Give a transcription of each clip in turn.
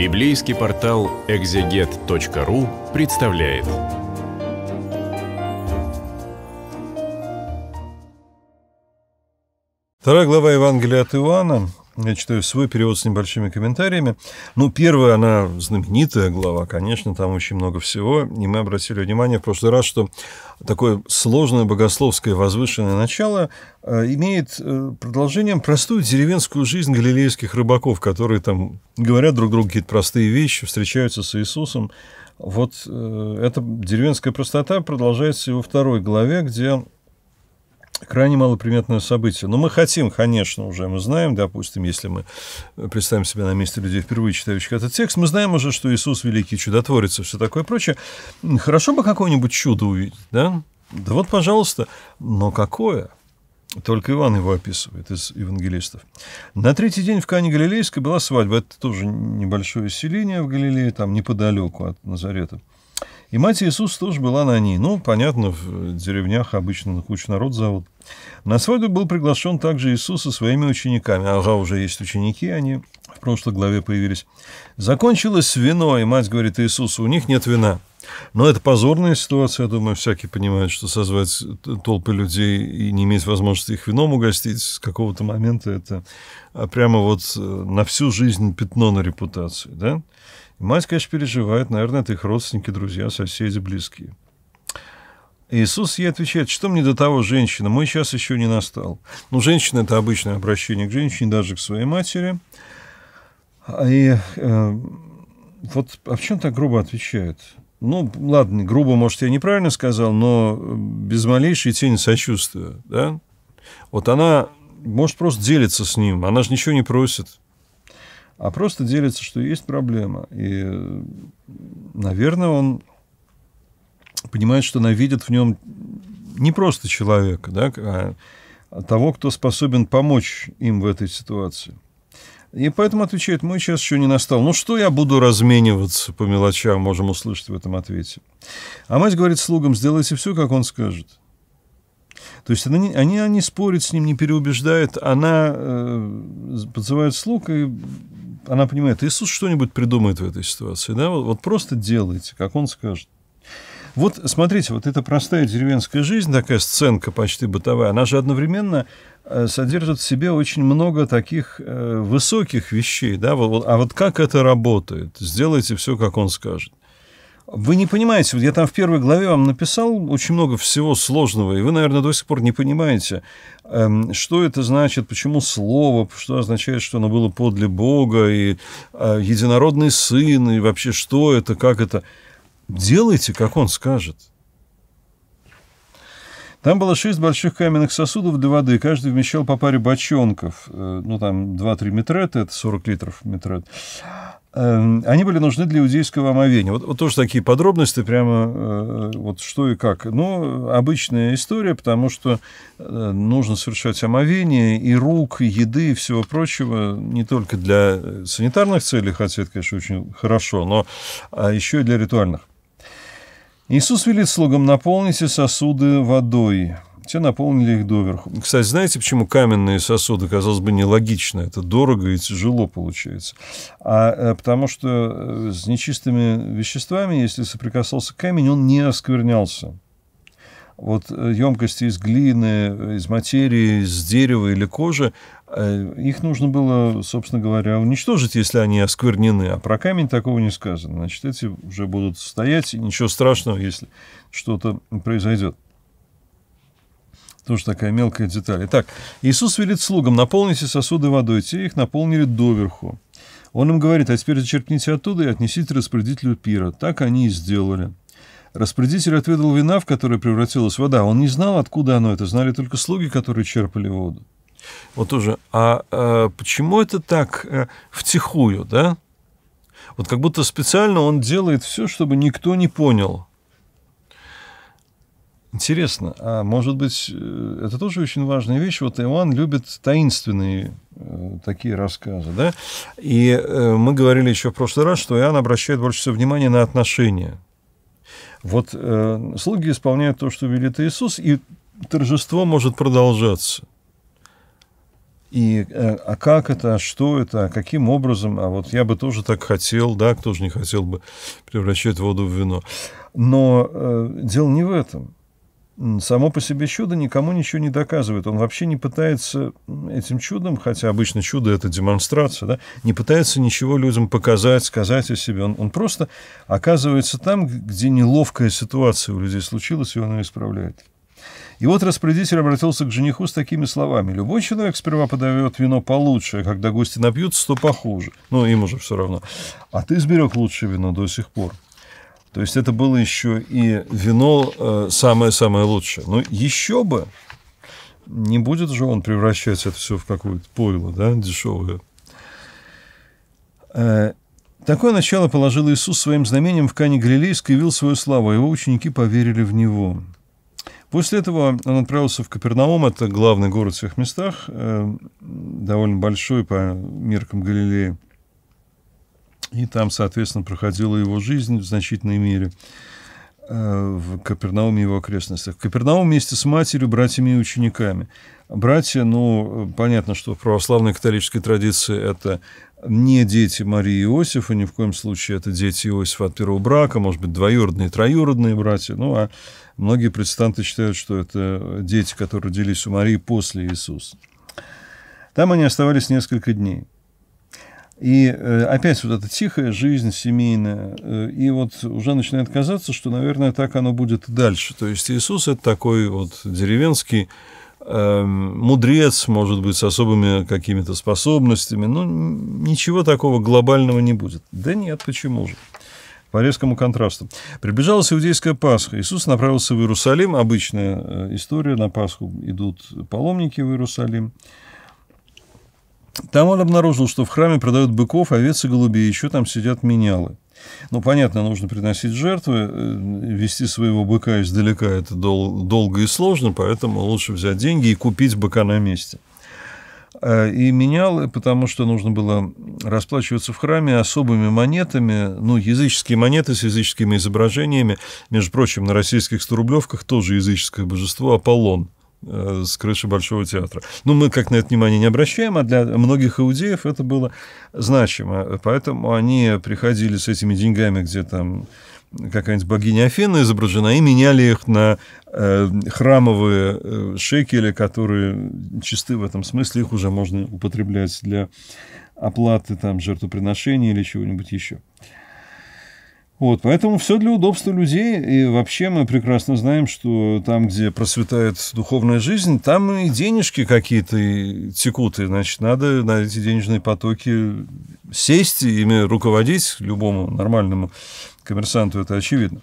Библейский портал экзегет.ру представляет. Вторая глава Евангелия от Иоанна я читаю свой перевод с небольшими комментариями. Ну, первая, она знаменитая глава, конечно, там очень много всего. И мы обратили внимание в прошлый раз, что такое сложное богословское возвышенное начало э, имеет э, продолжением простую деревенскую жизнь галилейских рыбаков, которые там говорят друг другу какие-то простые вещи, встречаются с Иисусом. Вот э, эта деревенская простота продолжается и во второй главе, где крайне малоприметное событие. Но мы хотим, конечно, уже мы знаем, допустим, если мы представим себя на месте людей, впервые читающих этот текст, мы знаем уже, что Иисус великий чудотворец и все такое прочее. Хорошо бы какое-нибудь чудо увидеть, да? Да вот, пожалуйста, но какое? Только Иван его описывает из евангелистов. На третий день в Кане Галилейской была свадьба. Это тоже небольшое селение в Галилее, там неподалеку от Назарета. И мать Иисус тоже была на ней. Ну, понятно, в деревнях обычно кучу народ зовут. На свадьбу был приглашен также Иисус со своими учениками. Ага, уже есть ученики, они в прошлой главе появились. Закончилось вино, и мать говорит Иисусу, у них нет вина. Но это позорная ситуация, я думаю, всякий понимает, что созвать толпы людей и не иметь возможности их вином угостить с какого-то момента, это а, прямо вот э, на всю жизнь пятно на репутацию, да? Мать, конечно, переживает, наверное, это их родственники, друзья, соседи, близкие. Иисус ей отвечает, что мне до того, женщина, мой час еще не настал. Ну, женщина – это обычное обращение к женщине, даже к своей матери. А, и э, вот, а в чем так грубо отвечает? Ну, ладно, грубо, может, я неправильно сказал, но э, без малейшей тени сочувствия, да? Вот она, может, просто делиться с ним, она же ничего не просит а просто делится, что есть проблема. И, наверное, он понимает, что она видит в нем не просто человека, да, а, а того, кто способен помочь им в этой ситуации. И поэтому отвечает, мой час еще не настал. Ну что я буду размениваться по мелочам, можем услышать в этом ответе. А мать говорит слугам, сделайте все, как он скажет. То есть они, они, они спорят с ним, не переубеждают, она э, подзывает слуг и она понимает, Иисус что-нибудь придумает в этой ситуации, да, вот, вот просто делайте, как он скажет. Вот, смотрите, вот эта простая деревенская жизнь, такая сценка почти бытовая, она же одновременно э, содержит в себе очень много таких э, высоких вещей, да, вот, а вот как это работает, сделайте все, как он скажет. Вы не понимаете, вот я там в первой главе вам написал очень много всего сложного, и вы, наверное, до сих пор не понимаете, эм, что это значит, почему слово, что означает, что оно было подле Бога, и э, единородный сын, и вообще что это, как это. Делайте, как он скажет. Там было шесть больших каменных сосудов для воды, каждый вмещал по паре бочонков, э, ну там два-три метрета, это 40 литров метрет. Эм, они были нужны для иудейского омовения. Вот, вот тоже такие подробности, прямо э, вот что и как. Ну, обычная история, потому что э, нужно совершать омовение и рук, и еды, и всего прочего, не только для э, санитарных целей, хотя это, конечно, очень хорошо, но а еще и для ритуальных. Иисус велит слугам «наполните сосуды водой». Те наполнили их доверху. Кстати, знаете, почему каменные сосуды, казалось бы, нелогично? Это дорого и тяжело получается. А э, потому что э, с нечистыми веществами, если соприкасался камень, он не осквернялся. Вот э, емкости из глины, из материи, из дерева или кожи, их нужно было, собственно говоря, уничтожить, если они осквернены. А про камень такого не сказано. Значит, эти уже будут стоять, и ничего страшного, если что-то произойдет. Тоже такая мелкая деталь. Итак, Иисус велит слугам, наполните сосуды водой. Те их наполнили доверху. Он им говорит, а теперь зачерпните оттуда и отнесите распорядителю пира. Так они и сделали. Распорядитель отведал вина, в которое превратилась вода. Он не знал, откуда оно это. Знали только слуги, которые черпали воду. Вот уже, а, а почему это так а, втихую, да? Вот как будто специально он делает все, чтобы никто не понял – Интересно, а может быть, э, это тоже очень важная вещь. Вот Иван любит таинственные э, такие рассказы, да? И э, мы говорили еще в прошлый раз, что Иоанн обращает больше всего внимания на отношения. Вот слуги исполняют то, что велит Иисус, и торжество может продолжаться. И а как это, а что это, а каким образом, а вот я бы тоже так хотел, да, кто же не хотел бы превращать воду в вино. Но э, дело не в этом Само по себе чудо никому ничего не доказывает. Он вообще не пытается этим чудом, хотя обычно чудо — это демонстрация, да, не пытается ничего людям показать, сказать о себе. Он, он просто оказывается там, где неловкая ситуация у людей случилась, и он ее исправляет. И вот распорядитель обратился к жениху с такими словами. «Любой человек сперва подает вино получше, а когда гости напьются, то похуже. Ну, им уже все равно. А ты сберег лучшее вино до сих пор. То есть это было еще и вино э, самое-самое лучшее. Но еще бы, не будет же он превращать это все в какое-то пойло, да, дешевое. Э, такое начало положил Иисус своим знамением в Кане Галилейской, явил свою славу, его ученики поверили в него. После этого он отправился в Капернаум, это главный город в всех местах, э, довольно большой по меркам Галилеи. И там, соответственно, проходила его жизнь в значительной мере э, в Капернауме и его окрестностях. В Капернауме вместе с матерью, братьями и учениками. Братья, ну, понятно, что в православной католической традиции это не дети Марии и Иосифа, ни в коем случае это дети Иосифа от первого брака, может быть, двоюродные, троюродные братья. Ну, а многие протестанты считают, что это дети, которые родились у Марии после Иисуса. Там они оставались несколько дней. И э, опять вот эта тихая жизнь семейная. Э, и вот уже начинает казаться, что, наверное, так оно будет и дальше. То есть Иисус это такой вот деревенский э, мудрец, может быть, с особыми какими-то способностями, но ничего такого глобального не будет. Да нет, почему же? по резкому контрасту. Приближалась иудейская Пасха. Иисус направился в Иерусалим. Обычная э, история. На Пасху идут паломники в Иерусалим. Там он обнаружил, что в храме продают быков, овец и голубей, еще там сидят менялы. Ну, понятно, нужно приносить жертвы, э, вести своего быка издалека это дол- долго и сложно, поэтому лучше взять деньги и купить быка на месте. А, и менял, потому что нужно было расплачиваться в храме особыми монетами, ну, языческие монеты с языческими изображениями. Между прочим, на российских сторублевках тоже языческое божество Аполлон – Э, с крыши Большого театра. Ну, мы как на это внимание не обращаем, а для многих иудеев это было значимо. Поэтому они приходили с этими деньгами, где там какая-нибудь богиня Афина изображена, и меняли их на э, храмовые э, шекели, которые чисты в этом смысле, их уже можно употреблять для оплаты там жертвоприношений или чего-нибудь еще. Вот, поэтому все для удобства людей. И вообще мы прекрасно знаем, что там, где процветает духовная жизнь, там и денежки какие-то текут. И, значит, надо на эти денежные потоки сесть, и ими руководить любому нормальному коммерсанту, это очевидно.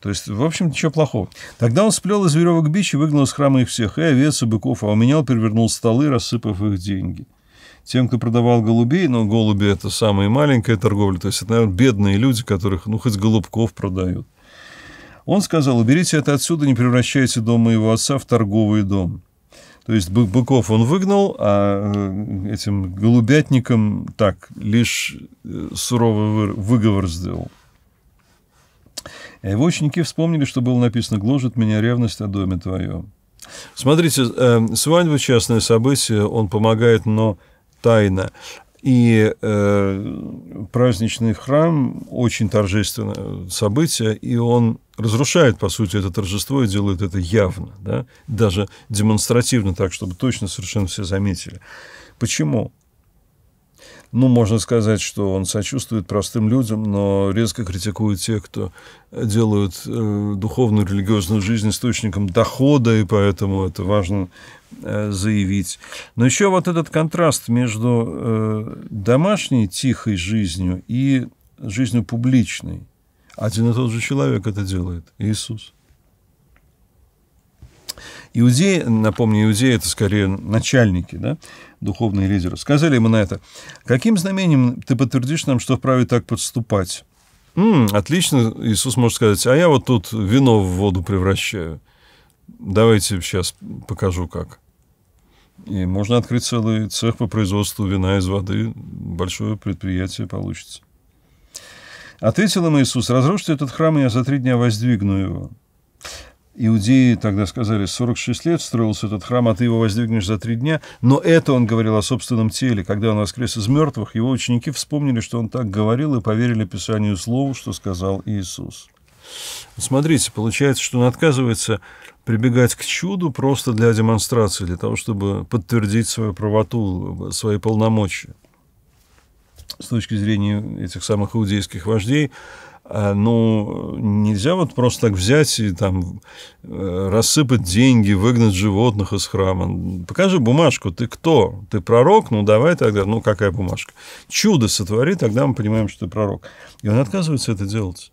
То есть, в общем, ничего плохого. Тогда он сплел из веревок бич и выгнал из храма их всех, и овец, и быков, а у меня перевернул столы, рассыпав их деньги тем, кто продавал голубей, но голуби – это самая маленькая торговля, то есть это, наверное, бедные люди, которых, ну, хоть голубков продают. Он сказал, уберите это отсюда, не превращайте дом моего отца в торговый дом. То есть бы быков он выгнал, а э, этим голубятникам так, лишь э, суровый выговор сделал. А его ученики вспомнили, что было написано «Гложет меня ревность о доме твоем». Смотрите, э, свадьба – частное событие, он помогает, но тайна. И э, праздничный храм очень торжественное событие, и он разрушает, по сути, это торжество и делает это явно, да? даже демонстративно, так, чтобы точно совершенно все заметили. Почему? Ну, можно сказать, что он сочувствует простым людям, но резко критикует тех, кто делают э, духовную религиозную жизнь источником дохода, и поэтому это важно Э, заявить. Но еще вот этот контраст между э, домашней тихой жизнью и жизнью публичной. Один и тот же человек это делает, Иисус. Иудеи, напомню, иудеи – это скорее начальники, да, духовные лидеры. Сказали ему на это, каким знамением ты подтвердишь нам, что вправе так подступать? М, -м отлично, Иисус может сказать, а я вот тут вино в воду превращаю. Давайте сейчас покажу, как. И можно открыть целый цех по производству вина из воды. Большое предприятие получится. Ответил им Иисус, Разрушьте этот храм, и я за три дня воздвигну его. Иудеи тогда сказали, 46 лет строился этот храм, а ты его воздвигнешь за три дня. Но это он говорил о собственном теле. Когда он воскрес из мертвых, его ученики вспомнили, что он так говорил, и поверили Писанию Слову, что сказал Иисус. Смотрите, получается, что он отказывается прибегать к чуду просто для демонстрации, для того, чтобы подтвердить свою правоту, свои полномочия. С точки зрения этих самых иудейских вождей, а, ну, нельзя вот просто так взять и там э, рассыпать деньги, выгнать животных из храма. Покажи бумажку, ты кто? Ты пророк? Ну, давай тогда, ну, какая бумажка? Чудо сотвори, тогда мы понимаем, что ты пророк. И он отказывается это делать.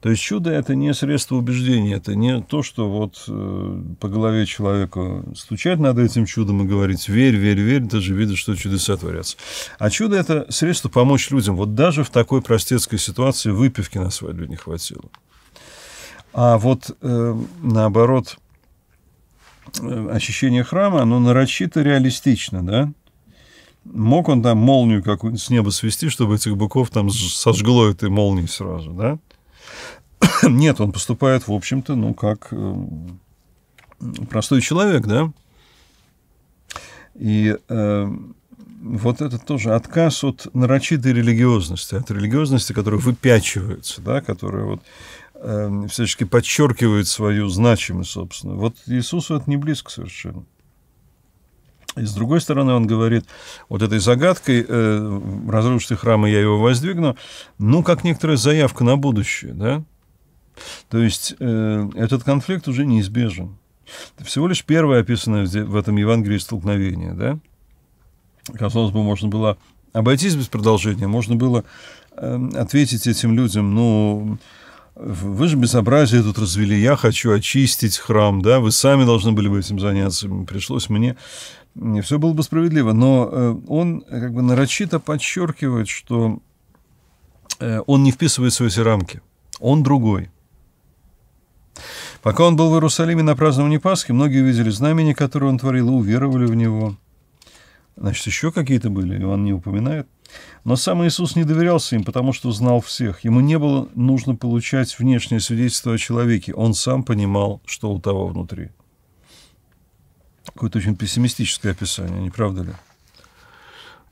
То есть чудо это не средство убеждения, это не то, что вот э, по голове человеку стучать над этим чудом и говорить «верь, верь, верь, даже же видишь, что чудеса творятся». А чудо это средство помочь людям. Вот даже в такой простецкой ситуации выпивки на свадьбе не хватило. А вот э, наоборот, э, ощущение храма, оно нарочито реалистично, да? Мог он там молнию какую-нибудь с неба свести, чтобы этих быков там сожгло этой молнией сразу, да? Нет, он поступает, в общем-то, ну, как эм, простой человек, да? И э, вот это тоже отказ от нарочитой религиозности, от религиозности, которая выпячивается, да, которая вот э, всячески подчеркивает свою значимость, собственно. Вот Иисусу это не близко совершенно. И с другой стороны, он говорит, вот этой загадкой э, разрушите храм, я его воздвигну, ну, как некоторая заявка на будущее, да? То есть э, этот конфликт уже неизбежен. Это всего лишь первое описанное в этом Евангелии столкновение, да? Казалось бы, можно было обойтись без продолжения, можно было э, ответить этим людям, ну, вы же безобразие тут развели, я хочу очистить храм, да, вы сами должны были бы этим заняться, пришлось мне не все было бы справедливо, но э, он э, как бы нарочито подчеркивает, что э, он не вписывается в эти рамки, он другой. Пока он был в Иерусалиме на праздновании Пасхи, многие увидели знамения, которые он творил, и уверовали в него. Значит, еще какие-то были, Иоанн не упоминает. Но сам Иисус не доверялся им, потому что знал всех. Ему не было нужно получать внешнее свидетельство о человеке. Он сам понимал, что у того внутри. Какое-то очень пессимистическое описание, не правда ли?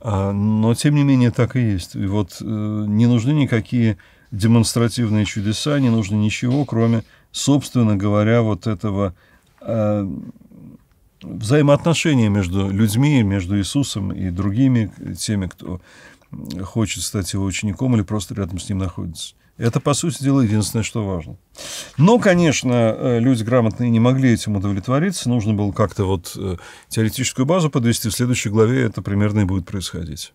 А, но, тем не менее, так и есть. И вот э, не нужны никакие демонстративные чудеса, не нужно ничего, кроме, собственно говоря, вот этого э, взаимоотношения между людьми, между Иисусом и другими, э, теми, кто хочет стать его учеником или просто рядом с ним находится. Это, по сути дела, единственное, что важно. Но, конечно, э, люди грамотные не могли этим удовлетвориться. Нужно было как-то вот э, теоретическую базу подвести. В следующей главе это примерно и будет происходить.